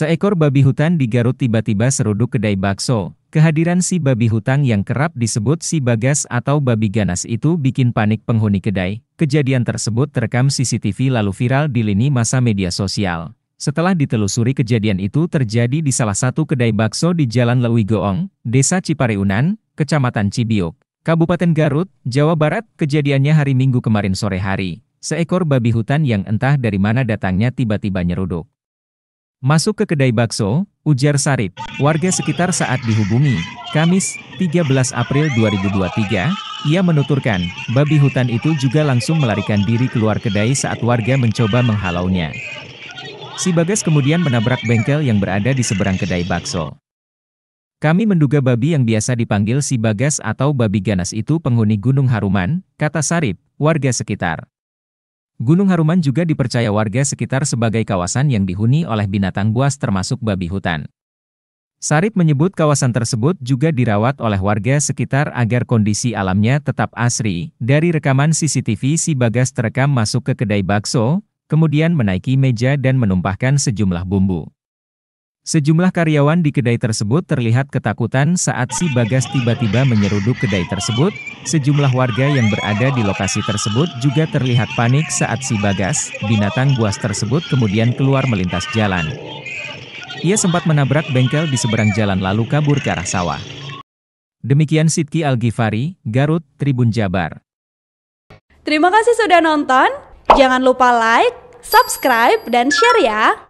Seekor babi hutan di Garut tiba-tiba seruduk kedai bakso. Kehadiran si babi hutang yang kerap disebut si bagas atau babi ganas itu bikin panik penghuni kedai. Kejadian tersebut terekam CCTV lalu viral di lini masa media sosial. Setelah ditelusuri kejadian itu terjadi di salah satu kedai bakso di Jalan Lewi Goong, Desa Cipareunan, Kecamatan Cibiuk, Kabupaten Garut, Jawa Barat. Kejadiannya hari Minggu kemarin sore hari. Seekor babi hutan yang entah dari mana datangnya tiba-tiba nyeruduk. Masuk ke kedai bakso, ujar Sarip, warga sekitar saat dihubungi. Kamis, 13 April 2023, ia menuturkan, babi hutan itu juga langsung melarikan diri keluar kedai saat warga mencoba menghalaunya. Si Bagas kemudian menabrak bengkel yang berada di seberang kedai bakso. Kami menduga babi yang biasa dipanggil si Bagas atau babi ganas itu penghuni Gunung Haruman, kata Sarip, warga sekitar. Gunung Haruman juga dipercaya warga sekitar sebagai kawasan yang dihuni oleh binatang buas termasuk babi hutan. Sarip menyebut kawasan tersebut juga dirawat oleh warga sekitar agar kondisi alamnya tetap asri. Dari rekaman CCTV si Bagas terekam masuk ke kedai bakso, kemudian menaiki meja dan menumpahkan sejumlah bumbu. Sejumlah karyawan di kedai tersebut terlihat ketakutan saat si Bagas tiba-tiba menyeruduk kedai tersebut. Sejumlah warga yang berada di lokasi tersebut juga terlihat panik saat si Bagas, binatang buas tersebut kemudian keluar melintas jalan. Ia sempat menabrak bengkel di seberang jalan lalu kabur ke arah sawah. Demikian Sidki Al-Ghifari, Garut, Tribun Jabar. Terima kasih sudah nonton. Jangan lupa like, subscribe, dan share ya!